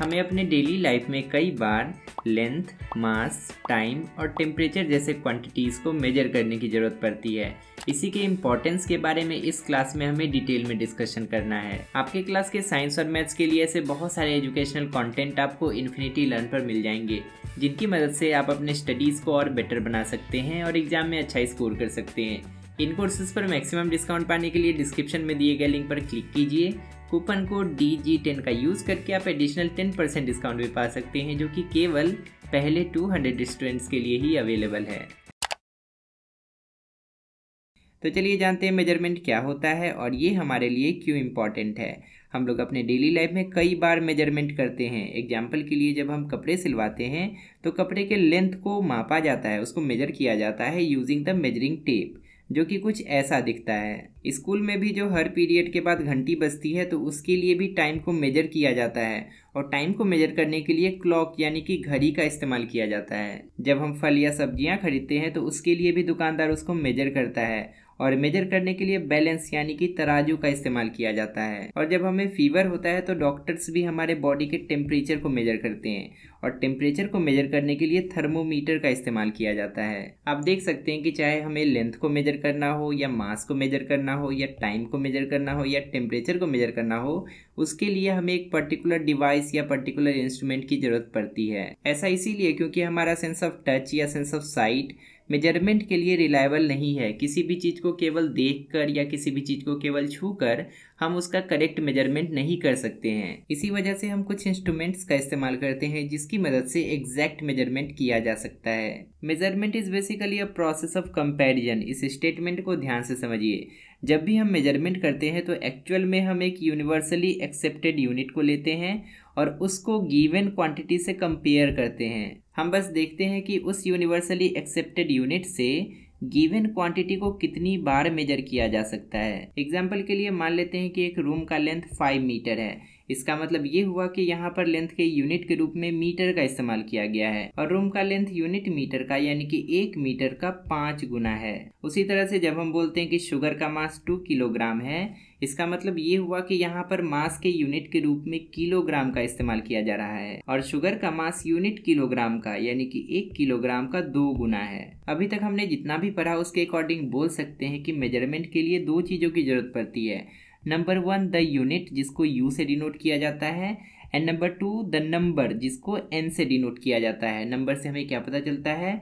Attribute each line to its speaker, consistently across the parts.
Speaker 1: हमें अपने daily life में कई बार लेंथ मास टाइम और टेम्परेचर जैसे क्वांटिटीज़ को मेजर करने की ज़रूरत पड़ती है इसी के इम्पोर्टेंस के बारे में इस क्लास में हमें डिटेल में डिस्कशन करना है आपके क्लास के साइंस और मैथ्स के लिए ऐसे बहुत सारे एजुकेशनल कंटेंट आपको इन्फिनिटी लर्न पर मिल जाएंगे जिनकी मदद से आप अपने स्टडीज़ को और बेटर बना सकते हैं और एग्ज़ाम में अच्छा स्कोर कर सकते हैं इन कोर्सेज़ पर मैक्सिमम डिस्काउंट पाने के लिए डिस्क्रिप्शन में दिए गए लिंक पर क्लिक कीजिए coupon code D G ten का यूज़ करके आप एडिशनल टेन परसेंट डिस्काउंट भी पा सकते हैं जो कि केवल पहले टू हंड्रेड स्टूडेंट्स के लिए ही अवेलेबल है तो चलिए जानते हैं मेजरमेंट क्या होता है और ये हमारे लिए क्यों इम्पॉर्टेंट है हम लोग अपने डेली लाइफ में कई बार मेजरमेंट करते हैं एग्जाम्पल के लिए जब हम कपड़े सिलवाते हैं तो कपड़े के लेंथ को मापा जाता है उसको मेजर किया जाता है यूजिंग द मेजरिंग टेप जो कि कुछ ऐसा दिखता है स्कूल में भी जो हर पीरियड के बाद घंटी बजती है तो उसके लिए भी टाइम को मेजर किया जाता है और टाइम को मेजर करने के लिए क्लॉक यानी कि घड़ी का इस्तेमाल किया जाता है जब हम फल या सब्जियां खरीदते हैं तो उसके लिए भी दुकानदार उसको मेजर करता है और मेजर करने के लिए बैलेंस यानी कि तराजू का इस्तेमाल किया जाता है और जब हमें फीवर होता है तो डॉक्टर्स भी हमारे बॉडी के टेम्परेचर को मेजर करते हैं और टेम्परेचर को मेजर करने के लिए थर्मोमीटर का इस्तेमाल किया जाता है आप देख सकते हैं कि चाहे हमें लेंथ को मेजर करना हो या मास को मेजर करना हो या टाइम को मेजर करना हो या टेम्परेचर को मेजर करना हो उसके लिए हमें एक पर्टिकुलर डिवाइस या पर्टिकुलर इंस्ट्रूमेंट की ज़रूरत पड़ती है ऐसा इसीलिए क्योंकि हमारा सेंस ऑफ टच या सेंस ऑफ साइट मेजरमेंट के लिए रिलायबल नहीं है किसी भी चीज़ को केवल देखकर या किसी भी चीज़ को केवल छू कर हम उसका करेक्ट मेजरमेंट नहीं कर सकते हैं इसी वजह से हम कुछ इंस्ट्रूमेंट्स का इस्तेमाल करते हैं जिसकी मदद से एग्जैक्ट मेजरमेंट किया जा सकता है measurement is basically a process of comparison इस स्टेटमेंट को ध्यान से समझिए जब भी हम मेजरमेंट करते हैं तो एक्चुअल में हम एक यूनिवर्सली एक्सेप्टेड यूनिट को लेते हैं और उसको गिवन क्वांटिटी से कंपेयर करते हैं हम बस देखते हैं कि उस यूनिवर्सली एक्सेप्टेड यूनिट से गिवन क्वांटिटी को कितनी बार मेजर किया जा सकता है एग्जाम्पल के लिए मान लेते हैं कि एक रूम का लेंथ फाइव मीटर है इसका मतलब ये हुआ कि यहाँ पर लेंथ के यूनिट के रूप में मीटर का इस्तेमाल किया गया है और रूम का लेंथ यूनिट मीटर का यानी कि एक मीटर का पाँच गुना है उसी तरह से जब हम बोलते हैं कि शुगर का मास टू किलोग्राम है इसका मतलब ये हुआ कि यहाँ पर मास के यूनिट के रूप में किलोग्राम का इस्तेमाल किया जा रहा है और शुगर का मास यूनिट किलोग्राम का यानी कि एक किलोग्राम का दो गुना है अभी तक हमने जितना भी पढ़ा उसके अकॉर्डिंग बोल सकते हैं कि मेजरमेंट के लिए दो चीज़ों की जरूरत पड़ती है नंबर वन द यूनिट जिसको यू से डिनोट किया जाता है and number two the number जिसको एन से डिनोट किया जाता है नंबर से हमें क्या पता चलता है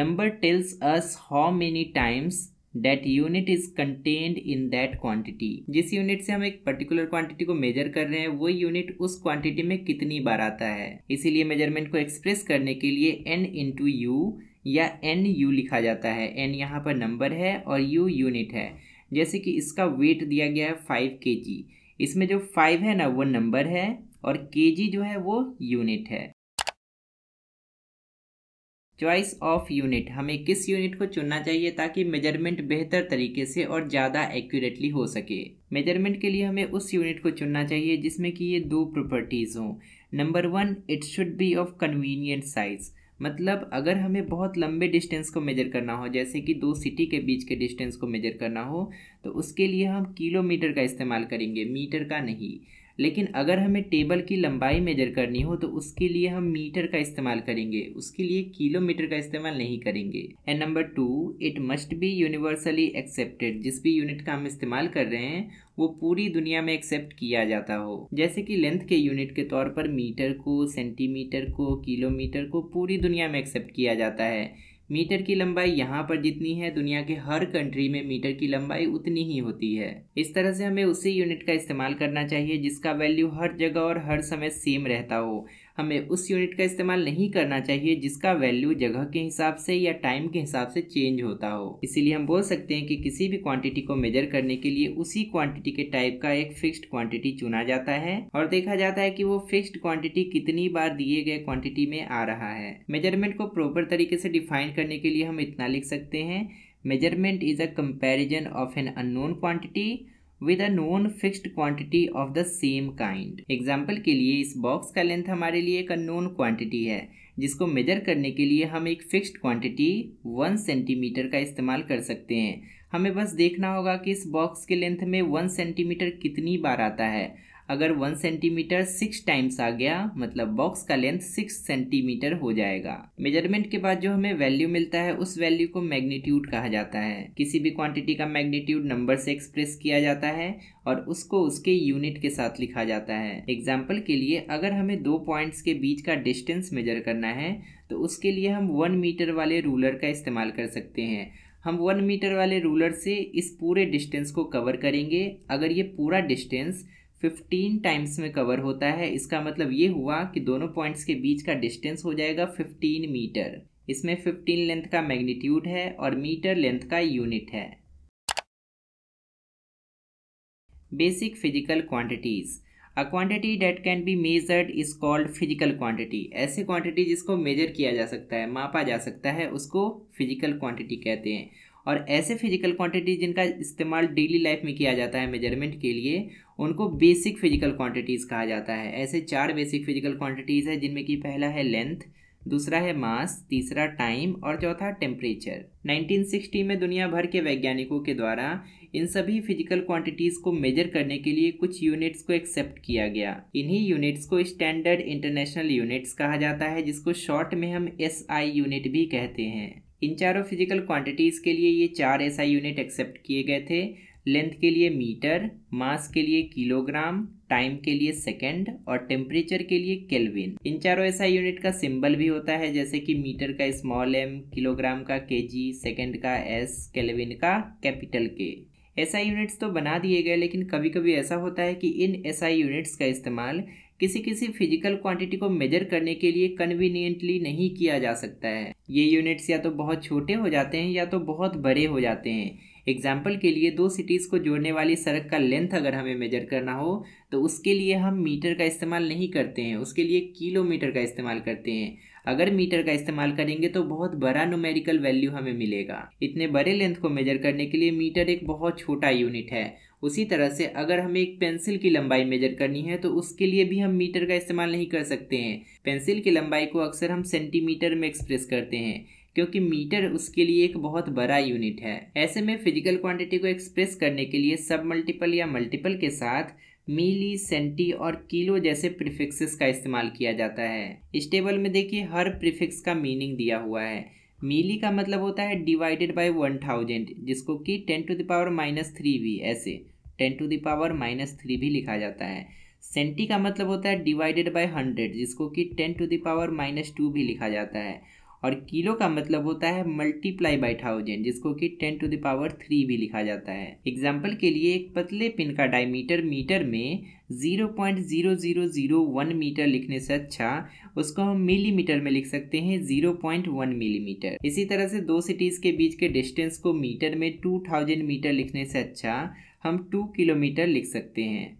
Speaker 1: number tells us how many times that unit is contained in that quantity जिस यूनिट से हम एक पर्टिकुलर क्वांटिटी को मेजर कर रहे हैं वो यूनिट उस क्वांटिटी में कितनी बार आता है इसीलिए मेजरमेंट को एक्सप्रेस करने के लिए एन टू यू या एन यू लिखा जाता है एन यहाँ पर नंबर है और यू यूनिट है जैसे कि इसका वेट दिया गया है फाइव के जी इसमें जो फाइव है ना वो नंबर है और के जी जो है वो यूनिट है चॉइस ऑफ यूनिट हमें किस यूनिट को चुनना चाहिए ताकि मेजरमेंट बेहतर तरीके से और ज़्यादा एक्यूरेटली हो सके मेजरमेंट के लिए हमें उस यूनिट को चुनना चाहिए जिसमें कि ये दो प्रॉपर्टीज़ हों number one it should be of convenient size मतलब अगर हमें बहुत लंबे डिस्टेंस को मेजर करना हो जैसे कि दो सिटी के बीच के डिस्टेंस को मेजर करना हो तो उसके लिए हम किलोमीटर का इस्तेमाल करेंगे मीटर का नहीं लेकिन अगर हमें टेबल की लंबाई मेजर करनी हो तो उसके लिए हम मीटर का इस्तेमाल करेंगे उसके लिए किलोमीटर का इस्तेमाल नहीं करेंगे and number two it must be universally accepted जिस भी यूनिट का हम इस्तेमाल कर रहे हैं वो पूरी दुनिया में एक्सेप्ट किया जाता हो जैसे कि लेंथ के यूनिट के तौर पर मीटर को सेंटीमीटर को किलोमीटर को पूरी दुनिया में एक्सेप्ट किया जाता है मीटर की लंबाई यहाँ पर जितनी है दुनिया के हर कंट्री में मीटर की लंबाई उतनी ही होती है इस तरह से हमें उसी यूनिट का इस्तेमाल करना चाहिए जिसका वैल्यू हर जगह और हर समय सेम रहता हो हमें उस यूनिट का इस्तेमाल नहीं करना चाहिए जिसका वैल्यू जगह के हिसाब से या टाइम के हिसाब से चेंज होता हो इसीलिए हम बोल सकते हैं कि किसी भी क्वांटिटी को मेजर करने के लिए उसी क्वांटिटी के टाइप का एक फिक्स्ड क्वांटिटी चुना जाता है और देखा जाता है कि वो फिक्स्ड क्वांटिटी कितनी बार दिए गए क्वांटिटी में आ रहा है मेजरमेंट को प्रॉपर तरीके से डिफाइन करने के लिए हम इतना लिख सकते हैं measurement is a comparison of an unknown quantity with a known fixed quantity of the same kind example के लिए इस बॉक्स का लेंथ हमारे लिए एक अनोन क्वांटिटी है जिसको मेजर करने के लिए हम एक फिक्स्ड क्वांटिटी वन सेंटीमीटर का इस्तेमाल कर सकते हैं हमें बस देखना होगा कि इस बॉक्स के लेंथ में वन सेंटीमीटर कितनी बार आता है अगर वन सेंटीमीटर सिक्स टाइम्स आ गया मतलब बॉक्स का लेंथ सिक्स सेंटीमीटर हो जाएगा मेजरमेंट के बाद जो हमें वैल्यू मिलता है उस वैल्यू को मैग्नीट्यूड कहा जाता है किसी भी क्वांटिटी का मैग्नीट्यूड नंबर से एक्सप्रेस किया जाता है और उसको उसके यूनिट के साथ लिखा जाता है एग्जाम्पल के लिए अगर हमें दो पॉइंट्स के बीच का डिस्टेंस मेजर करना है तो उसके लिए हम वन मीटर वाले रूलर का इस्तेमाल कर सकते हैं हम वन मीटर वाले रूलर से इस पूरे डिस्टेंस को कवर करेंगे अगर ये पूरा डिस्टेंस फिफ्टीन टाइम्स में कवर होता है इसका मतलब ये हुआ कि दोनों पॉइंट्स के बीच का डिस्टेंस हो जाएगा फिफ्टीन मीटर इसमें फिफ्टीन लेंथ का मैग्नीट्यूड है और मीटर लेंथ का यूनिट है basic physical quantities a quantity that can be measured is called physical quantity ऐसी क्वांटिटी जिसको मेजर किया जा सकता है मापा जा सकता है उसको फिजिकल क्वांटिटी कहते हैं और ऐसे फिजिकल क्वांटिटीज जिनका इस्तेमाल डेली लाइफ में किया जाता है मेजरमेंट के लिए उनको बेसिक फिजिकल क्वांटिटीज़ कहा जाता है ऐसे चार बेसिक फिजिकल क्वांटिटीज़ है जिनमें कि पहला है लेंथ दूसरा है मास तीसरा टाइम और चौथा टेम्परेचर 1960 में दुनिया भर के वैज्ञानिकों के द्वारा इन सभी फिजिकल क्वांटिटीज़ को मेजर करने के लिए कुछ यूनिट्स को एक्सेप्ट किया गया इन्हीं यूनिट्स को स्टैंडर्ड इंटरनेशनल यूनिट्स कहा जाता है जिसको शॉर्ट में हम एस आई यूनिट भी कहते हैं इन चारों फिजिकल क्वांटिटीज़ के लिए ये चार ऐसा यूनिट एक्सेप्ट किए गए थे लेंथ के लिए मीटर मास के लिए किलोग्राम टाइम के लिए सेकंड और टेम्परेचर के लिए केल्विन इन चारों ऐसा यूनिट का सिंबल भी होता है जैसे कि मीटर का स्मॉल एम किलोग्राम का जी सेकेंड का एस केल्विन का कैपिटल के ऐसा यूनिट्स तो बना दिए गए लेकिन कभी कभी ऐसा होता है कि इन ऐसा यूनिट्स का इस्तेमाल किसी किसी फिजिकल क्वांटिटी को मेजर करने के लिए कन्वीनियंटली नहीं किया जा सकता है ये यूनिट्स या तो बहुत छोटे हो जाते हैं या तो बहुत बड़े हो जाते हैं एग्जाम्पल के लिए दो सिटीज़ को जोड़ने वाली सड़क का लेंथ अगर हमें मेजर करना हो तो उसके लिए हम मीटर का इस्तेमाल नहीं करते हैं उसके लिए किलोमीटर का इस्तेमाल करते हैं अगर मीटर का इस्तेमाल करेंगे तो बहुत बड़ा नोमेरिकल वैल्यू हमें मिलेगा इतने बड़े लेंथ को मेजर करने के लिए मीटर एक बहुत छोटा यूनिट है उसी तरह से अगर हमें एक पेंसिल की लंबाई मेजर करनी है तो उसके लिए भी हम मीटर का इस्तेमाल नहीं कर सकते हैं पेंसिल की लंबाई को अक्सर हम सेंटीमीटर में एक्सप्रेस करते हैं क्योंकि मीटर उसके लिए एक बहुत बड़ा यूनिट है ऐसे में फिजिकल क्वांटिटी को एक्सप्रेस करने के लिए सब मल्टीपल या मल्टीपल के साथ मिली सेंटी और किलो जैसे प्रिफिक्सेस का इस्तेमाल किया जाता है इस टेबल में देखिए हर प्रिफिक्स का मीनिंग दिया हुआ है मीली का मतलब होता है डिवाइडेड बाय वन थाउजेंड जिसको कि ten to the power minus three भी ऐसे ten to the power minus three भी लिखा जाता है सेंटी का मतलब होता है डिवाइडेड बाय हंड्रेड जिसको कि ten to the power minus two भी लिखा जाता है और किलो का मतलब होता है मल्टीप्लाई बाई थाउजेंड जिसको कि ten to the power three भी लिखा जाता है एग्जाम्पल के लिए एक पतले पिन का डायमीटर मीटर में zero point zero zero zero one metre लिखने से अच्छा उसको हम मिलीमीटर में लिख सकते हैं जीरो पॉइंट वन मिलीमीटर इसी तरह से दो सिटीज़ के बीच के डिस्टेंस को मीटर में टू थाउजेंड मीटर लिखने से अच्छा हम टू किलोमीटर लिख सकते हैं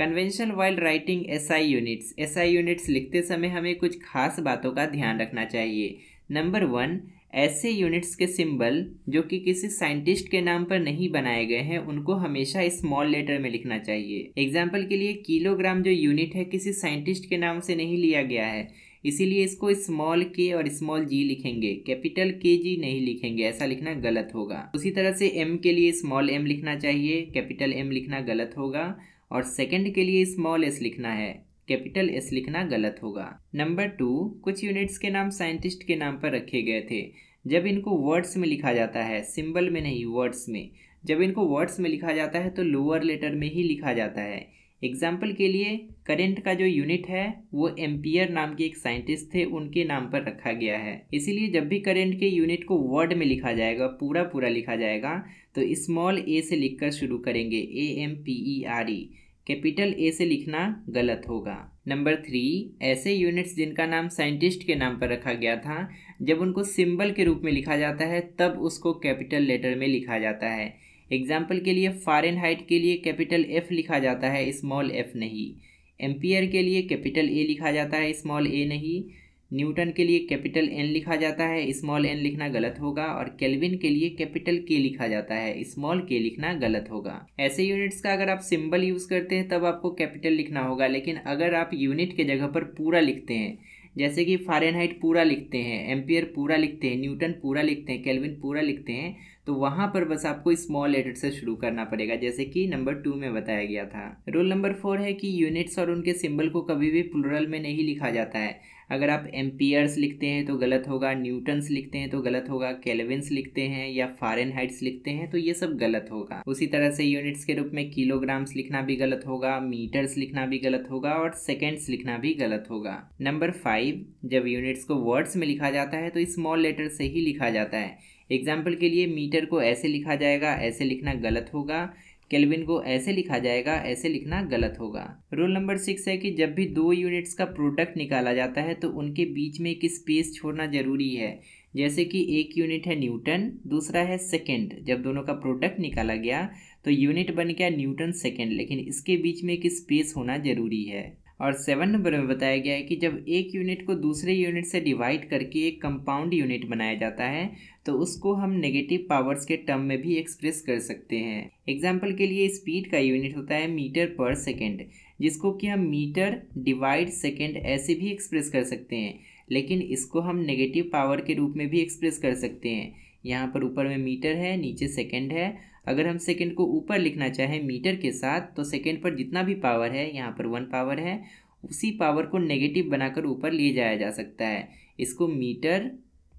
Speaker 1: convention while writing SI units SI units लिखते समय हमें कुछ खास बातों का ध्यान रखना चाहिए नंबर वन ऐसे यूनिट्स के सिंबल जो कि किसी साइंटिस्ट के नाम पर नहीं बनाए गए हैं उनको हमेशा स्मॉल लेटर में लिखना चाहिए एग्जाम्पल के लिए किलोग्राम जो यूनिट है किसी साइंटिस्ट के नाम से नहीं लिया गया है इसीलिए इसको स्मॉल के और स्मॉल जी लिखेंगे कैपिटल के जी नहीं लिखेंगे ऐसा लिखना गलत होगा उसी तरह से एम के लिए स्मॉल एम लिखना चाहिए कैपिटल एम लिखना गलत होगा और सेकंड के लिए स्मॉल एस लिखना है कैपिटल एस लिखना गलत होगा नंबर टू कुछ यूनिट्स के नाम साइंटिस्ट के नाम पर रखे गए थे जब इनको वर्ड्स में लिखा जाता है सिंबल में नहीं वर्ड्स में जब इनको वर्ड्स में लिखा जाता है तो लोअर लेटर में ही लिखा जाता है एग्जाम्पल के लिए करंट का जो यूनिट है वो एम्पियर नाम के एक साइंटिस्ट थे उनके नाम पर रखा गया है इसीलिए जब भी करंट के यूनिट को वर्ड में लिखा जाएगा पूरा पूरा लिखा जाएगा तो स्मॉल ए से लिखकर शुरू करेंगे A M P E R E capital A से लिखना गलत होगा नंबर थ्री ऐसे यूनिट्स जिनका नाम साइंटिस्ट के नाम पर रखा गया था जब उनको सिंबल के रूप में लिखा जाता है तब उसको कैपिटल लेटर में लिखा जाता है एग्जाम्पल के लिए फारेन हाइट के लिए कैपिटल एफ लिखा जाता है स्मॉल एफ नहीं एम्पियर के लिए कैपिटल ए लिखा जाता है स्मॉल ए नहीं न्यूटन के लिए कैपिटल एन लिखा जाता है स्मॉल एन लिखना गलत होगा और केल्विन के लिए कैपिटल के लिखा जाता है स्मॉल के लिखना गलत होगा ऐसे यूनिट्स का अगर आप सिंबल यूज़ करते हैं तब आपको कैपिटल लिखना होगा लेकिन अगर आप यूनिट के जगह पर पूरा लिखते हैं जैसे कि फारेनहाइट पूरा लिखते हैं एम्पियर पूरा लिखते हैं न्यूटन पूरा लिखते हैं केल्विन पूरा लिखते हैं तो वहाँ पर बस आपको स्मॉल लेटर से शुरू करना पड़ेगा जैसे कि नंबर टू में बताया गया था रोल नंबर फोर है कि यूनिट्स और उनके सिंबल को कभी भी प्लुरल में नहीं लिखा जाता है अगर आप एम्पियर्स लिखते हैं तो गलत होगा न्यूटन्स लिखते हैं तो गलत होगा केलविन्स लिखते हैं या फॉरन हाइट्स लिखते हैं तो ये सब गलत होगा उसी तरह से यूनिट्स के रूप में किलोग्राम्स लिखना भी गलत होगा मीटर्स लिखना भी गलत होगा और सेकेंड्स लिखना भी गलत होगा नंबर फाइव जब यूनिट्स को वर्ड्स में लिखा जाता है तो स्मॉल लेटर से ही लिखा जाता है एग्जाम्पल के लिए मीटर को ऐसे लिखा जाएगा ऐसे लिखना गलत होगा केल्विन को ऐसे लिखा जाएगा ऐसे लिखना गलत होगा रूल नंबर सिक्स है कि जब भी दो यूनिट्स का प्रोडक्ट निकाला जाता है तो उनके बीच में एक स्पेस छोड़ना जरूरी है जैसे कि एक यूनिट है न्यूटन दूसरा है सेकेंड जब दोनों का प्रोडक्ट निकाला गया तो यूनिट बन गया न्यूटन सेकेंड लेकिन इसके बीच में एक स्पेस होना जरूरी है और सेवन नंबर में बताया गया है कि जब एक यूनिट को दूसरे यूनिट से डिवाइड करके एक कंपाउंड यूनिट बनाया जाता है तो उसको हम नेगेटिव पावर्स के टर्म में भी एक्सप्रेस कर सकते हैं एग्जाम्पल के लिए स्पीड का यूनिट होता है मीटर पर सेकेंड जिसको कि हम मीटर डिवाइड सेकेंड ऐसे भी एक्सप्रेस कर सकते हैं लेकिन इसको हम नेगेटिव पावर के रूप में भी एक्सप्रेस कर सकते हैं यहाँ पर ऊपर में मीटर है नीचे सेकेंड है अगर हम सेकेंड को ऊपर लिखना चाहें मीटर के साथ तो सेकेंड पर जितना भी पावर है यहाँ पर वन पावर है उसी पावर को नेगेटिव बनाकर ऊपर ले जाया जा सकता है इसको मीटर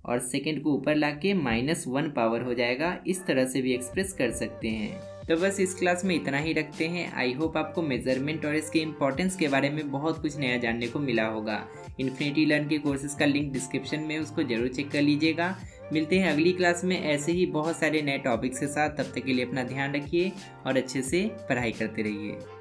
Speaker 1: और सेकेंड को ऊपर ला के माइनस वन पावर हो जाएगा इस तरह से भी एक्सप्रेस कर सकते हैं तो बस इस क्लास में इतना ही रखते हैं आई होप आपको मेजरमेंट और इसके इम्पोर्टेंस के बारे में बहुत कुछ नया जानने को मिला होगा इन्फिनिटी लर्न के कोर्सेज का लिंक डिस्क्रिप्शन में उसको जरूर चेक कर लीजिएगा मिलते हैं अगली क्लास में ऐसे ही बहुत सारे नए टॉपिक्स के साथ तब तक के लिए अपना ध्यान रखिए और अच्छे से पढ़ाई करते रहिए